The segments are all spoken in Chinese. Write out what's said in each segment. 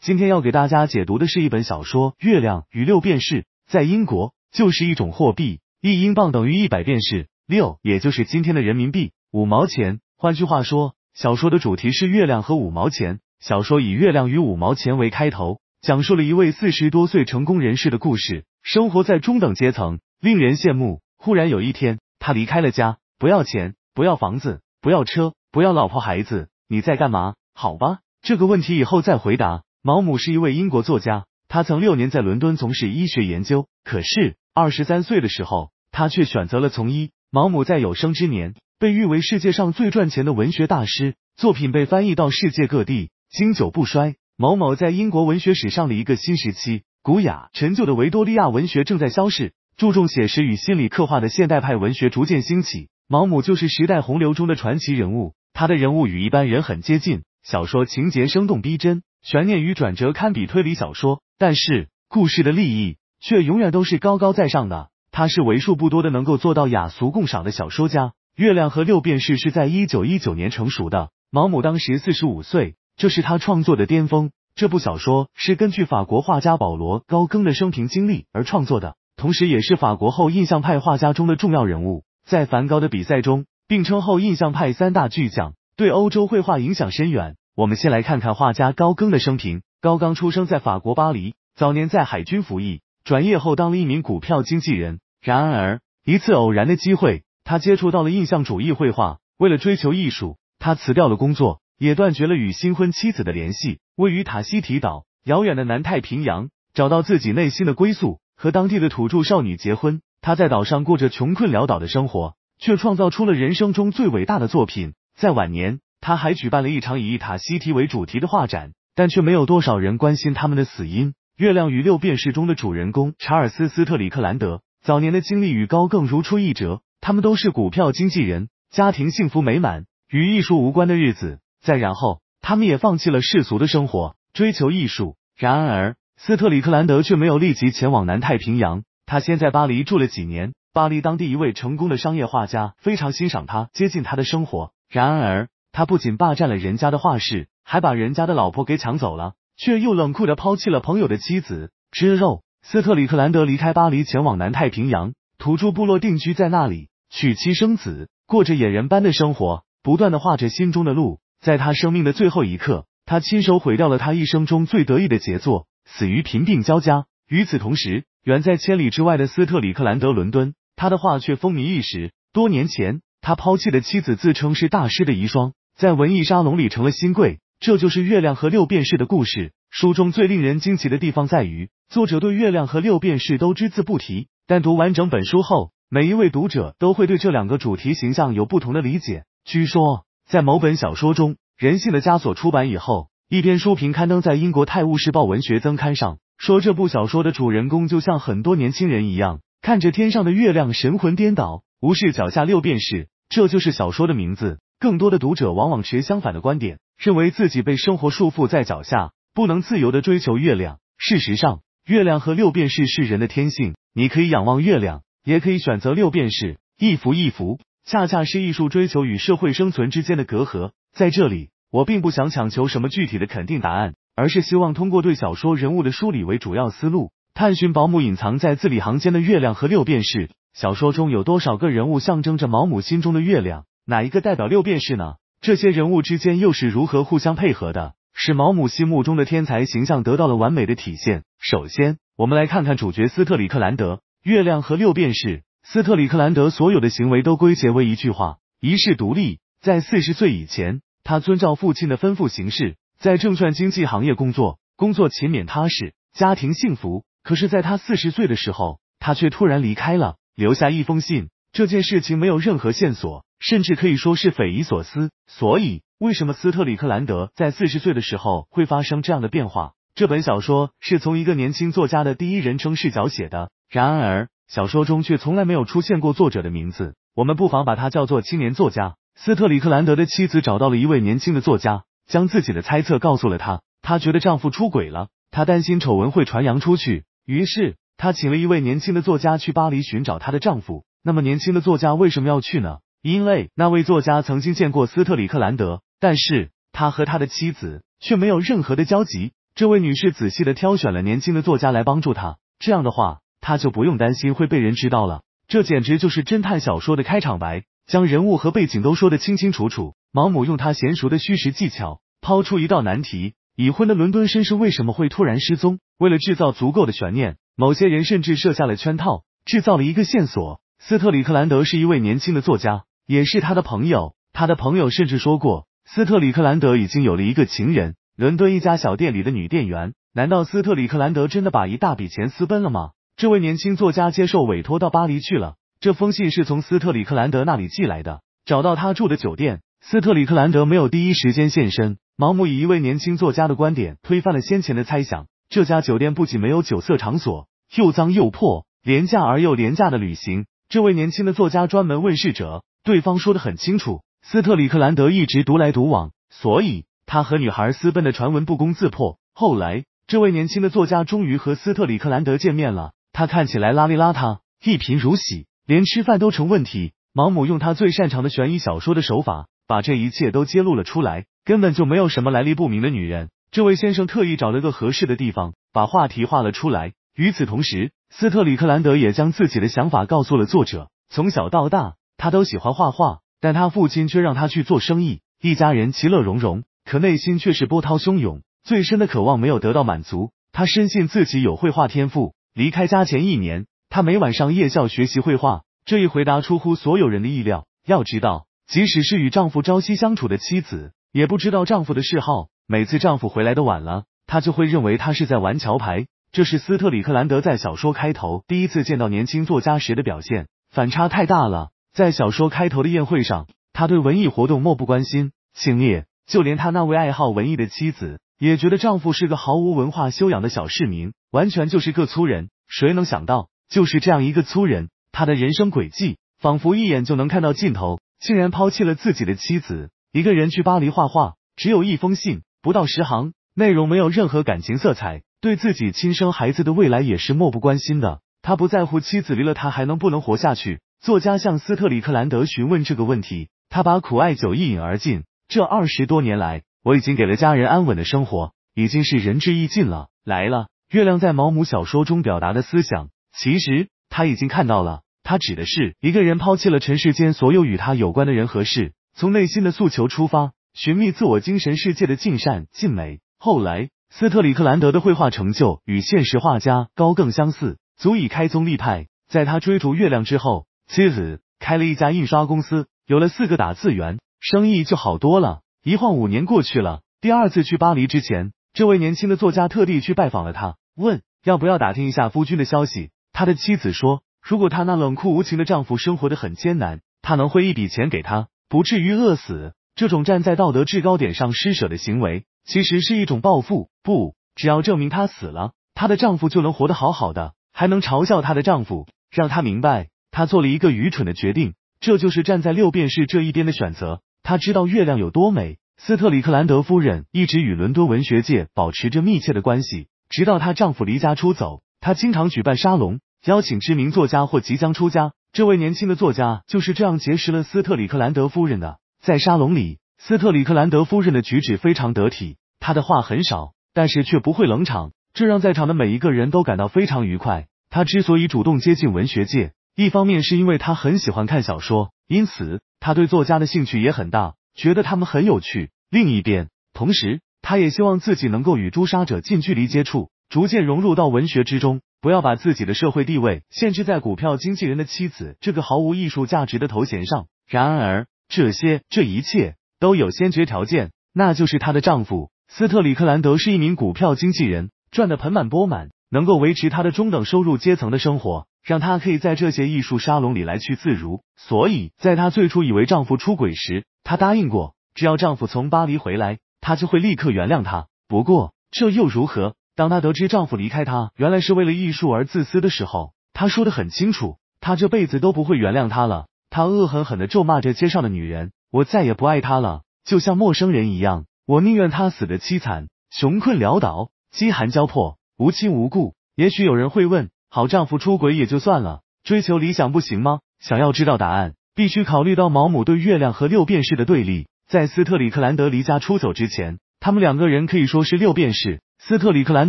今天要给大家解读的是一本小说《月亮与六便士》。在英国，就是一种货币，一英镑等于一百便士，六也就是今天的人民币五毛钱。换句话说，小说的主题是月亮和五毛钱。小说以月亮与五毛钱为开头，讲述了一位四十多岁成功人士的故事。生活在中等阶层，令人羡慕。忽然有一天，他离开了家，不要钱，不要房子，不要车，不要老婆孩子。你在干嘛？好吧，这个问题以后再回答。毛姆是一位英国作家，他曾六年在伦敦从事医学研究。可是二十三岁的时候，他却选择了从医。毛姆在有生之年被誉为世界上最赚钱的文学大师，作品被翻译到世界各地，经久不衰。毛姆在英国文学史上的一个新时期，古雅陈旧的维多利亚文学正在消逝，注重写实与心理刻画的现代派文学逐渐兴起。毛姆就是时代洪流中的传奇人物，他的人物与一般人很接近，小说情节生动逼真。悬念与转折堪比推理小说，但是故事的利益却永远都是高高在上的。他是为数不多的能够做到雅俗共赏的小说家。《月亮和六便士》是在一九一九年成熟的，毛姆当时四十五岁，这是他创作的巅峰。这部小说是根据法国画家保罗·高更的生平经历而创作的，同时也是法国后印象派画家中的重要人物。在梵高的比赛中，并称后印象派三大巨匠，对欧洲绘画影响深远。我们先来看看画家高更的生平。高更出生在法国巴黎，早年在海军服役，转业后当了一名股票经纪人。然而，一次偶然的机会，他接触到了印象主义绘画。为了追求艺术，他辞掉了工作，也断绝了与新婚妻子的联系，位于塔希提岛遥远的南太平洋，找到自己内心的归宿，和当地的土著少女结婚。他在岛上过着穷困潦倒的生活，却创造出了人生中最伟大的作品。在晚年。他还举办了一场以伊塔西提为主题的画展，但却没有多少人关心他们的死因。《月亮与六便士》中的主人公查尔斯·斯特里克兰德早年的经历与高更如出一辙，他们都是股票经纪人，家庭幸福美满，与艺术无关的日子。再然后，他们也放弃了世俗的生活，追求艺术。然而，斯特里克兰德却没有立即前往南太平洋，他先在巴黎住了几年。巴黎当地一位成功的商业画家非常欣赏他，接近他的生活。然而，他不仅霸占了人家的画室，还把人家的老婆给抢走了，却又冷酷的抛弃了朋友的妻子。之后，斯特里克兰德离开巴黎，前往南太平洋，土著部落定居在那里，娶妻生子，过着野人般的生活，不断的画着心中的路。在他生命的最后一刻，他亲手毁掉了他一生中最得意的杰作，死于贫病交加。与此同时，远在千里之外的斯特里克兰德伦敦，他的画却风靡一时。多年前，他抛弃的妻子自称是大师的遗孀。在文艺沙龙里成了新贵，这就是月亮和六便士的故事。书中最令人惊奇的地方在于，作者对月亮和六便士都只字不提，但读完整本书后，每一位读者都会对这两个主题形象有不同的理解。据说，在某本小说中，《人性的枷锁》出版以后，一篇书评刊登在英国《泰晤士报文学增刊》上，说这部小说的主人公就像很多年轻人一样，看着天上的月亮神魂颠倒，无视脚下六便士，这就是小说的名字。更多的读者往往持相反的观点，认为自己被生活束缚在脚下，不能自由的追求月亮。事实上，月亮和六便士是人的天性，你可以仰望月亮，也可以选择六便士，一幅一幅，恰恰是艺术追求与社会生存之间的隔阂。在这里，我并不想强求什么具体的肯定答案，而是希望通过对小说人物的梳理为主要思路，探寻保姆隐藏在字里行间的月亮和六便士。小说中有多少个人物象征着毛姆心中的月亮？哪一个代表六便士呢？这些人物之间又是如何互相配合的，使毛姆心目中的天才形象得到了完美的体现？首先，我们来看看主角斯特里克兰德。月亮和六便士。斯特里克兰德所有的行为都归结为一句话：一世独立。在四十岁以前，他遵照父亲的吩咐行事，在证券经纪行业工作，工作勤勉踏实，家庭幸福。可是，在他四十岁的时候，他却突然离开了，留下一封信。这件事情没有任何线索。甚至可以说是匪夷所思。所以，为什么斯特里克兰德在四十岁的时候会发生这样的变化？这本小说是从一个年轻作家的第一人称视角写的，然而小说中却从来没有出现过作者的名字。我们不妨把它叫做青年作家斯特里克兰德的妻子找到了一位年轻的作家，将自己的猜测告诉了他。她觉得丈夫出轨了，她担心丑闻会传扬出去，于是她请了一位年轻的作家去巴黎寻找她的丈夫。那么，年轻的作家为什么要去呢？因为那位作家曾经见过斯特里克兰德，但是他和他的妻子却没有任何的交集。这位女士仔细的挑选了年轻的作家来帮助他，这样的话他就不用担心会被人知道了。这简直就是侦探小说的开场白，将人物和背景都说得清清楚楚。毛姆用他娴熟的虚实技巧抛出一道难题：已婚的伦敦绅士为什么会突然失踪？为了制造足够的悬念，某些人甚至设下了圈套，制造了一个线索：斯特里克兰德是一位年轻的作家。也是他的朋友，他的朋友甚至说过，斯特里克兰德已经有了一个情人，伦敦一家小店里的女店员。难道斯特里克兰德真的把一大笔钱私奔了吗？这位年轻作家接受委托到巴黎去了。这封信是从斯特里克兰德那里寄来的。找到他住的酒店，斯特里克兰德没有第一时间现身。盲目以一位年轻作家的观点推翻了先前的猜想。这家酒店不仅没有酒色场所，又脏又破，廉价而又廉价的旅行。这位年轻的作家专门问逝者。对方说的很清楚，斯特里克兰德一直独来独往，所以他和女孩私奔的传闻不攻自破。后来，这位年轻的作家终于和斯特里克兰德见面了。他看起来邋里邋遢，一贫如洗，连吃饭都成问题。毛姆用他最擅长的悬疑小说的手法，把这一切都揭露了出来。根本就没有什么来历不明的女人。这位先生特意找了个合适的地方，把话题画了出来。与此同时，斯特里克兰德也将自己的想法告诉了作者。从小到大。他都喜欢画画，但他父亲却让他去做生意。一家人其乐融融，可内心却是波涛汹涌。最深的渴望没有得到满足。他深信自己有绘画天赋。离开家前一年，他每晚上夜校学习绘画。这一回答出乎所有人的意料。要知道，即使是与丈夫朝夕相处的妻子，也不知道丈夫的嗜好。每次丈夫回来的晚了，她就会认为他是在玩桥牌。这是斯特里克兰德在小说开头第一次见到年轻作家时的表现，反差太大了。在小说开头的宴会上，他对文艺活动漠不关心。姓蔑，就连他那位爱好文艺的妻子，也觉得丈夫是个毫无文化修养的小市民，完全就是个粗人。谁能想到，就是这样一个粗人，他的人生轨迹仿佛一眼就能看到尽头，竟然抛弃了自己的妻子，一个人去巴黎画画。只有一封信，不到十行，内容没有任何感情色彩，对自己亲生孩子的未来也是漠不关心的。他不在乎妻子离了他还能不能活下去。作家向斯特里克兰德询问这个问题，他把苦艾酒一饮而尽。这二十多年来，我已经给了家人安稳的生活，已经是仁至义尽了。来了，月亮在毛姆小说中表达的思想，其实他已经看到了。他指的是一个人抛弃了尘世间所有与他有关的人和事，从内心的诉求出发，寻觅自我精神世界的尽善尽美。后来，斯特里克兰德的绘画成就与现实画家高更相似，足以开宗立派。在他追逐月亮之后。妻子开了一家印刷公司，有了四个打字员，生意就好多了。一晃五年过去了，第二次去巴黎之前，这位年轻的作家特地去拜访了他，问要不要打听一下夫君的消息。他的妻子说，如果他那冷酷无情的丈夫生活的很艰难，他能汇一笔钱给他，不至于饿死。这种站在道德制高点上施舍的行为，其实是一种报复。不，只要证明他死了，他的丈夫就能活得好好的，还能嘲笑她的丈夫，让她明白。他做了一个愚蠢的决定，这就是站在六便士这一边的选择。他知道月亮有多美。斯特里克兰德夫人一直与伦敦文学界保持着密切的关系，直到她丈夫离家出走。她经常举办沙龙，邀请知名作家或即将出家。这位年轻的作家就是这样结识了斯特里克兰德夫人的。在沙龙里，斯特里克兰德夫人的举止非常得体，她的话很少，但是却不会冷场，这让在场的每一个人都感到非常愉快。她之所以主动接近文学界。一方面是因为他很喜欢看小说，因此他对作家的兴趣也很大，觉得他们很有趣。另一边，同时他也希望自己能够与诛杀者近距离接触，逐渐融入到文学之中，不要把自己的社会地位限制在股票经纪人的妻子这个毫无艺术价值的头衔上。然而，这些这一切都有先决条件，那就是她的丈夫斯特里克兰德是一名股票经纪人，赚得盆满钵满，能够维持他的中等收入阶层的生活。让她可以在这些艺术沙龙里来去自如。所以，在她最初以为丈夫出轨时，她答应过，只要丈夫从巴黎回来，她就会立刻原谅他。不过，这又如何？当她得知丈夫离开她，原来是为了艺术而自私的时候，她说的很清楚：她这辈子都不会原谅他了。她恶狠狠的咒骂着街上的女人：“我再也不爱他了，就像陌生人一样。我宁愿他死的凄惨，穷困潦倒，饥寒交迫，无亲无故。”也许有人会问。好丈夫出轨也就算了，追求理想不行吗？想要知道答案，必须考虑到毛姆对月亮和六便士的对立。在斯特里克兰德离家出走之前，他们两个人可以说是六便士。斯特里克兰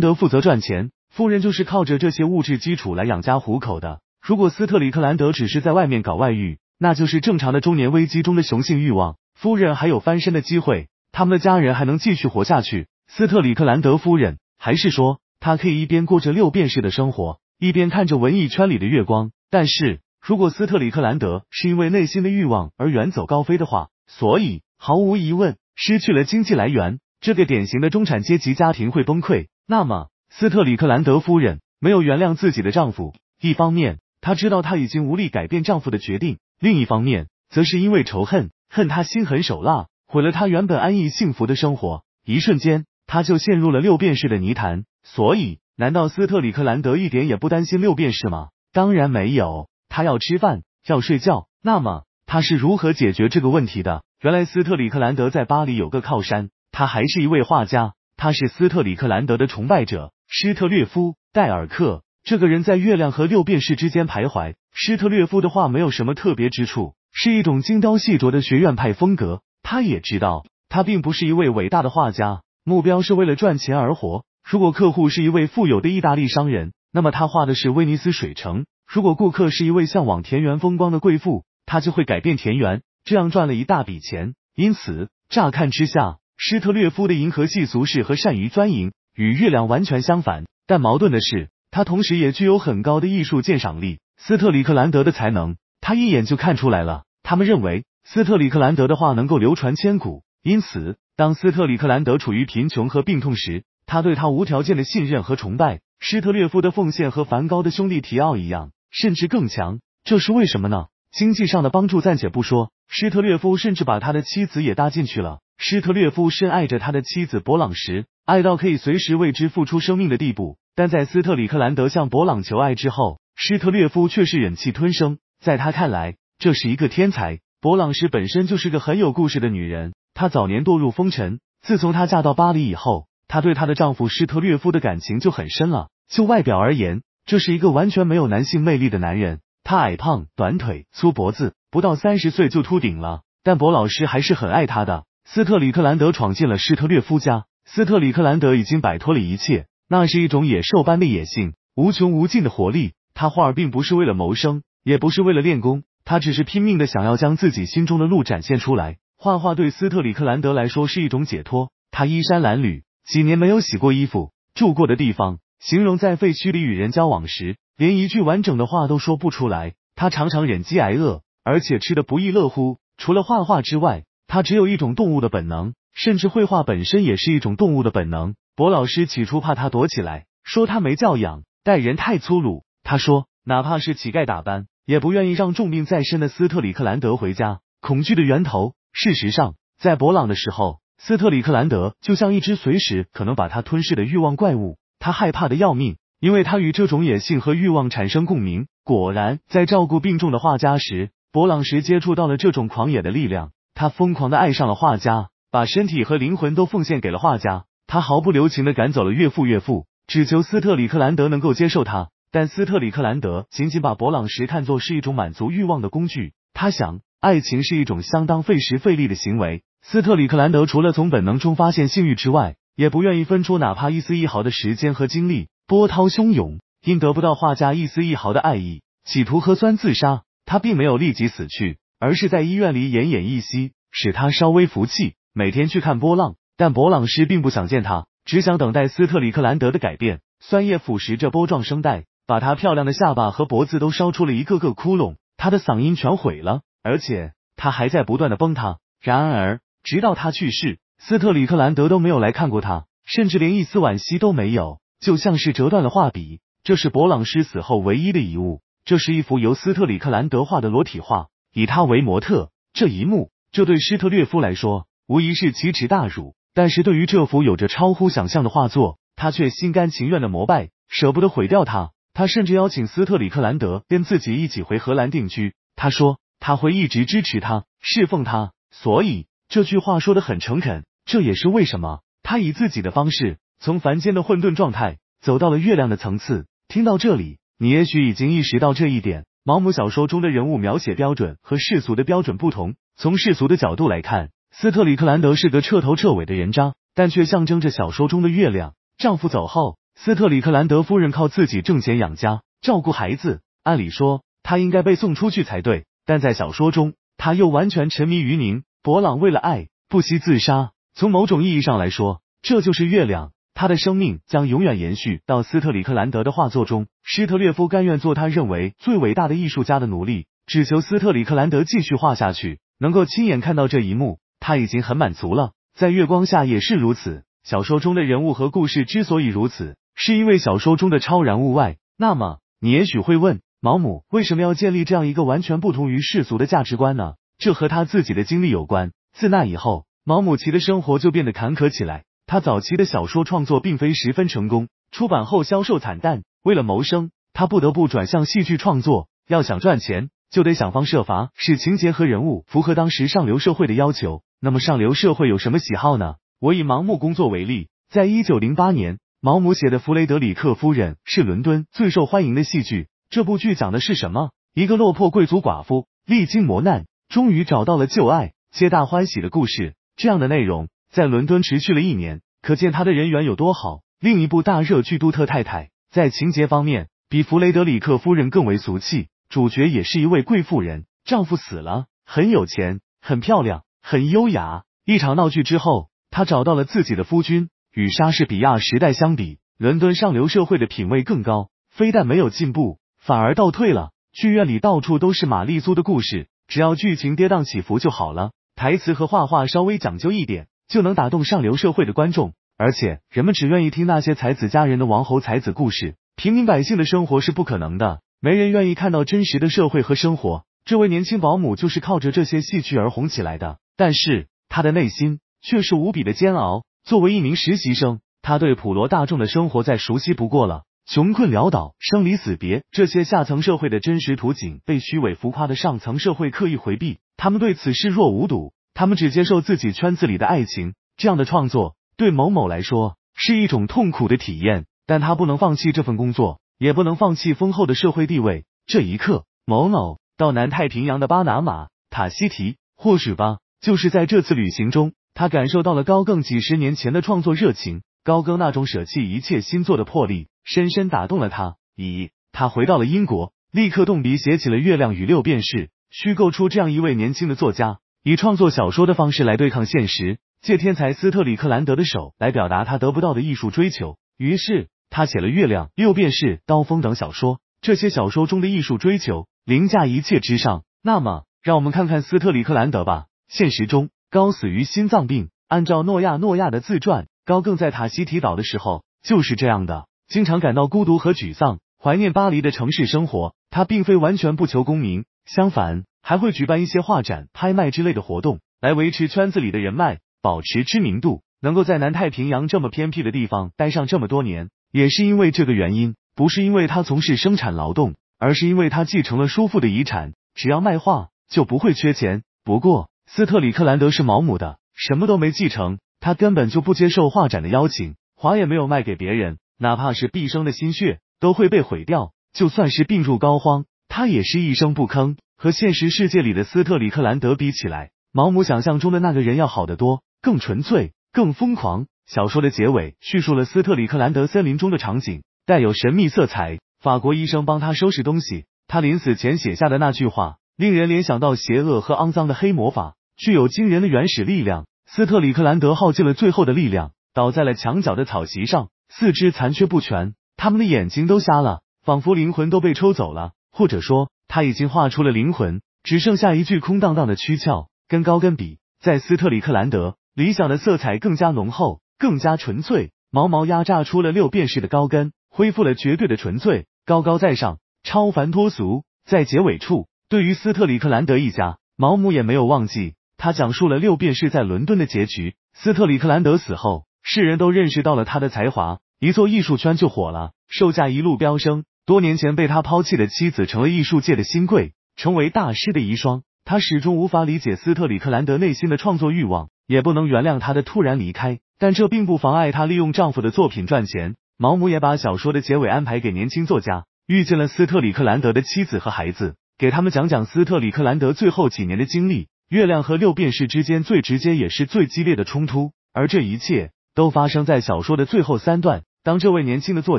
德负责赚钱，夫人就是靠着这些物质基础来养家糊口的。如果斯特里克兰德只是在外面搞外遇，那就是正常的中年危机中的雄性欲望，夫人还有翻身的机会，他们的家人还能继续活下去。斯特里克兰德夫人，还是说，她可以一边过着六便士的生活？一边看着文艺圈里的月光，但是如果斯特里克兰德是因为内心的欲望而远走高飞的话，所以毫无疑问，失去了经济来源，这个典型的中产阶级家庭会崩溃。那么，斯特里克兰德夫人没有原谅自己的丈夫，一方面她知道她已经无力改变丈夫的决定，另一方面则是因为仇恨，恨他心狠手辣，毁了他原本安逸幸福的生活。一瞬间，他就陷入了六便士的泥潭。所以，难道斯特里克兰德一点也不担心六便士吗？当然没有，他要吃饭，要睡觉。那么，他是如何解决这个问题的？原来，斯特里克兰德在巴黎有个靠山，他还是一位画家，他是斯特里克兰德的崇拜者，施特略夫·戴尔克。这个人在月亮和六便士之间徘徊。施特略夫的画没有什么特别之处，是一种精雕细琢的学院派风格。他也知道，他并不是一位伟大的画家，目标是为了赚钱而活。如果客户是一位富有的意大利商人，那么他画的是威尼斯水城；如果顾客是一位向往田园风光的贵妇，他就会改变田园，这样赚了一大笔钱。因此，乍看之下，施特略夫的银河系俗世和善于钻营与月亮完全相反。但矛盾的是，他同时也具有很高的艺术鉴赏力。斯特里克兰德的才能，他一眼就看出来了。他们认为斯特里克兰德的画能够流传千古。因此，当斯特里克兰德处于贫穷和病痛时，他对他无条件的信任和崇拜，施特列夫的奉献和梵高的兄弟提奥一样，甚至更强。这是为什么呢？经济上的帮助暂且不说，施特列夫甚至把他的妻子也搭进去了。施特列夫深爱着他的妻子勃朗什，爱到可以随时为之付出生命的地步。但在斯特里克兰德向勃朗求爱之后，施特列夫却是忍气吞声。在他看来，这是一个天才。勃朗什本身就是个很有故事的女人，她早年堕入风尘，自从她嫁到巴黎以后。她对她的丈夫施特略夫的感情就很深了。就外表而言，这是一个完全没有男性魅力的男人。他矮胖、短腿、粗脖子，不到三十岁就秃顶了。但博老师还是很爱他的。斯特里克兰德闯进了施特略夫家。斯特里克兰德已经摆脱了一切，那是一种野兽般的野性，无穷无尽的活力。他画并不是为了谋生，也不是为了练功，他只是拼命的想要将自己心中的路展现出来。画画对斯特里克兰德来说是一种解脱。他衣衫褴褛。几年没有洗过衣服，住过的地方，形容在废墟里与人交往时，连一句完整的话都说不出来。他常常忍饥挨饿，而且吃得不亦乐乎。除了画画之外，他只有一种动物的本能，甚至绘画本身也是一种动物的本能。博老师起初怕他躲起来，说他没教养，待人太粗鲁。他说，哪怕是乞丐打扮，也不愿意让重病在身的斯特里克兰德回家。恐惧的源头，事实上，在博朗的时候。斯特里克兰德就像一只随时可能把他吞噬的欲望怪物，他害怕的要命，因为他与这种野性和欲望产生共鸣。果然，在照顾病重的画家时，博朗什接触到了这种狂野的力量。他疯狂的爱上了画家，把身体和灵魂都奉献给了画家。他毫不留情的赶走了岳父岳父，只求斯特里克兰德能够接受他。但斯特里克兰德仅仅把博朗什看作是一种满足欲望的工具。他想，爱情是一种相当费时费力的行为。斯特里克兰德除了从本能中发现性欲之外，也不愿意分出哪怕一丝一毫的时间和精力。波涛汹涌，因得不到画家一丝一毫的爱意，企图喝酸自杀。他并没有立即死去，而是在医院里奄奄一息，使他稍微服气。每天去看波浪，但勃朗师并不想见他，只想等待斯特里克兰德的改变。酸液腐蚀着波状声带，把他漂亮的下巴和脖子都烧出了一个个窟窿，他的嗓音全毁了，而且他还在不断的崩塌。然而。直到他去世，斯特里克兰德都没有来看过他，甚至连一丝惋惜都没有，就像是折断了画笔。这是勃朗师死后唯一的遗物，这是一幅由斯特里克兰德画的裸体画，以他为模特。这一幕，这对施特略夫来说无疑是奇耻大辱，但是对于这幅有着超乎想象的画作，他却心甘情愿的膜拜，舍不得毁掉它。他甚至邀请斯特里克兰德跟自己一起回荷兰定居，他说他会一直支持他，侍奉他，所以。这句话说的很诚恳，这也是为什么他以自己的方式从凡间的混沌状态走到了月亮的层次。听到这里，你也许已经意识到这一点：毛姆小说中的人物描写标准和世俗的标准不同。从世俗的角度来看，斯特里克兰德是个彻头彻尾的人渣，但却象征着小说中的月亮。丈夫走后，斯特里克兰德夫人靠自己挣钱养家，照顾孩子。按理说，她应该被送出去才对，但在小说中，她又完全沉迷于您。博朗为了爱不惜自杀，从某种意义上来说，这就是月亮，他的生命将永远延续到斯特里克兰德的画作中。施特列夫甘愿做他认为最伟大的艺术家的奴隶，只求斯特里克兰德继续画下去，能够亲眼看到这一幕，他已经很满足了。在月光下也是如此。小说中的人物和故事之所以如此，是因为小说中的超然物外。那么，你也许会问，毛姆为什么要建立这样一个完全不同于世俗的价值观呢？这和他自己的经历有关。自那以后，毛姆奇的生活就变得坎坷起来。他早期的小说创作并非十分成功，出版后销售惨淡。为了谋生，他不得不转向戏剧创作。要想赚钱，就得想方设法使情节和人物符合当时上流社会的要求。那么，上流社会有什么喜好呢？我以盲目工作为例。在一九零八年，毛姆写的《弗雷德里克夫人》是伦敦最受欢迎的戏剧。这部剧讲的是什么？一个落魄贵族寡妇历经磨难。终于找到了旧爱，皆大欢喜的故事。这样的内容在伦敦持续了一年，可见他的人缘有多好。另一部大热剧《杜特太太》，在情节方面比弗雷德里克夫人更为俗气，主角也是一位贵妇人。丈夫死了，很有钱，很漂亮，很优雅。一场闹剧之后，她找到了自己的夫君。与莎士比亚时代相比，伦敦上流社会的品味更高，非但没有进步，反而倒退了。剧院里到处都是玛丽苏的故事。只要剧情跌宕起伏就好了，台词和画画稍微讲究一点，就能打动上流社会的观众。而且人们只愿意听那些才子佳人的王侯才子故事，平民百姓的生活是不可能的，没人愿意看到真实的社会和生活。这位年轻保姆就是靠着这些戏剧而红起来的，但是他的内心却是无比的煎熬。作为一名实习生，他对普罗大众的生活再熟悉不过了。穷困潦倒、生离死别，这些下层社会的真实图景被虚伪浮夸的上层社会刻意回避。他们对此视若无睹，他们只接受自己圈子里的爱情。这样的创作对某某来说是一种痛苦的体验，但他不能放弃这份工作，也不能放弃丰厚的社会地位。这一刻，某某到南太平洋的巴拿马塔西提，或许吧，就是在这次旅行中，他感受到了高更几十年前的创作热情，高更那种舍弃一切新作的魄力。深深打动了他，以他回到了英国，立刻动笔写起了《月亮与六便士》，虚构出这样一位年轻的作家，以创作小说的方式来对抗现实，借天才斯特里克兰德的手来表达他得不到的艺术追求。于是他写了《月亮》《六便士》《刀锋》等小说，这些小说中的艺术追求凌驾一切之上。那么，让我们看看斯特里克兰德吧。现实中，高死于心脏病。按照诺亚诺亚的自传，高更在塔希提岛的时候就是这样的。经常感到孤独和沮丧，怀念巴黎的城市生活。他并非完全不求功名，相反，还会举办一些画展、拍卖之类的活动，来维持圈子里的人脉，保持知名度。能够在南太平洋这么偏僻的地方待上这么多年，也是因为这个原因，不是因为他从事生产劳动，而是因为他继承了叔父的遗产。只要卖画，就不会缺钱。不过，斯特里克兰德是毛姆的，什么都没继承，他根本就不接受画展的邀请，画也没有卖给别人。哪怕是毕生的心血都会被毁掉，就算是病入膏肓，他也是一声不吭。和现实世界里的斯特里克兰德比起来，毛姆想象中的那个人要好得多，更纯粹，更疯狂。小说的结尾叙述了斯特里克兰德森林中的场景，带有神秘色彩。法国医生帮他收拾东西，他临死前写下的那句话，令人联想到邪恶和肮脏的黑魔法，具有惊人的原始力量。斯特里克兰德耗尽了最后的力量，倒在了墙角的草席上。四肢残缺不全，他们的眼睛都瞎了，仿佛灵魂都被抽走了，或者说他已经画出了灵魂，只剩下一具空荡荡的躯壳。跟高跟比，在斯特里克兰德，理想的色彩更加浓厚，更加纯粹。毛毛压榨出了六便士的高跟，恢复了绝对的纯粹，高高在上，超凡脱俗。在结尾处，对于斯特里克兰德一家，毛姆也没有忘记，他讲述了六便士在伦敦的结局。斯特里克兰德死后。世人都认识到了他的才华，一座艺术圈就火了，售价一路飙升。多年前被他抛弃的妻子成了艺术界的新贵，成为大师的遗孀。他始终无法理解斯特里克兰德内心的创作欲望，也不能原谅他的突然离开。但这并不妨碍他利用丈夫的作品赚钱。毛姆也把小说的结尾安排给年轻作家，遇见了斯特里克兰德的妻子和孩子，给他们讲讲斯特里克兰德最后几年的经历。月亮和六便士之间最直接也是最激烈的冲突，而这一切。都发生在小说的最后三段。当这位年轻的作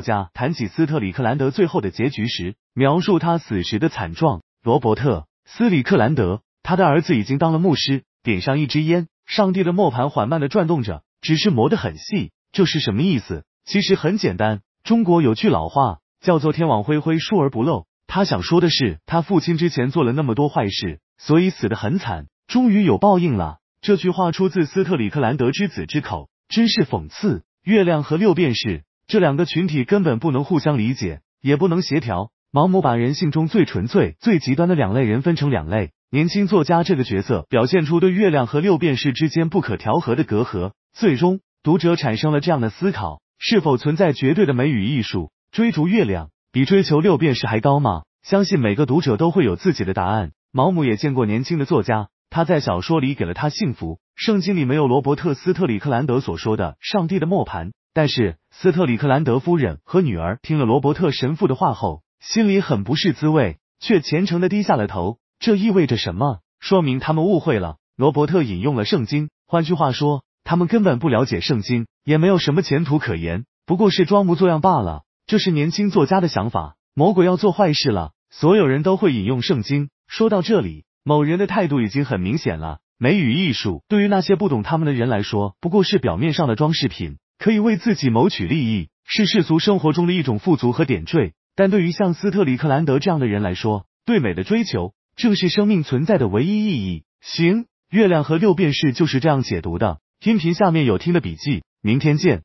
家谈起斯特里克兰德最后的结局时，描述他死时的惨状。罗伯特斯里克兰德，他的儿子已经当了牧师，点上一支烟，上帝的磨盘缓慢的转动着，只是磨得很细。这是什么意思？其实很简单，中国有句老话叫做“天网恢恢，疏而不漏”。他想说的是，他父亲之前做了那么多坏事，所以死得很惨，终于有报应了。这句话出自斯特里克兰德之子之口。真是讽刺，月亮和六便士这两个群体根本不能互相理解，也不能协调。毛姆把人性中最纯粹、最极端的两类人分成两类。年轻作家这个角色表现出对月亮和六便士之间不可调和的隔阂。最终，读者产生了这样的思考：是否存在绝对的美与艺术？追逐月亮比追求六便士还高吗？相信每个读者都会有自己的答案。毛姆也见过年轻的作家。他在小说里给了他幸福，圣经里没有罗伯特·斯特里克兰德所说的上帝的磨盘。但是斯特里克兰德夫人和女儿听了罗伯特神父的话后，心里很不是滋味，却虔诚的低下了头。这意味着什么？说明他们误会了。罗伯特引用了圣经，换句话说，他们根本不了解圣经，也没有什么前途可言，不过是装模作样罢了。这是年轻作家的想法。魔鬼要做坏事了，所有人都会引用圣经。说到这里。某人的态度已经很明显了。美与艺术，对于那些不懂他们的人来说，不过是表面上的装饰品，可以为自己谋取利益，是世俗生活中的一种富足和点缀。但对于像斯特里克兰德这样的人来说，对美的追求正是生命存在的唯一意义。行，月亮和六便士就是这样解读的。音频下面有听的笔记，明天见。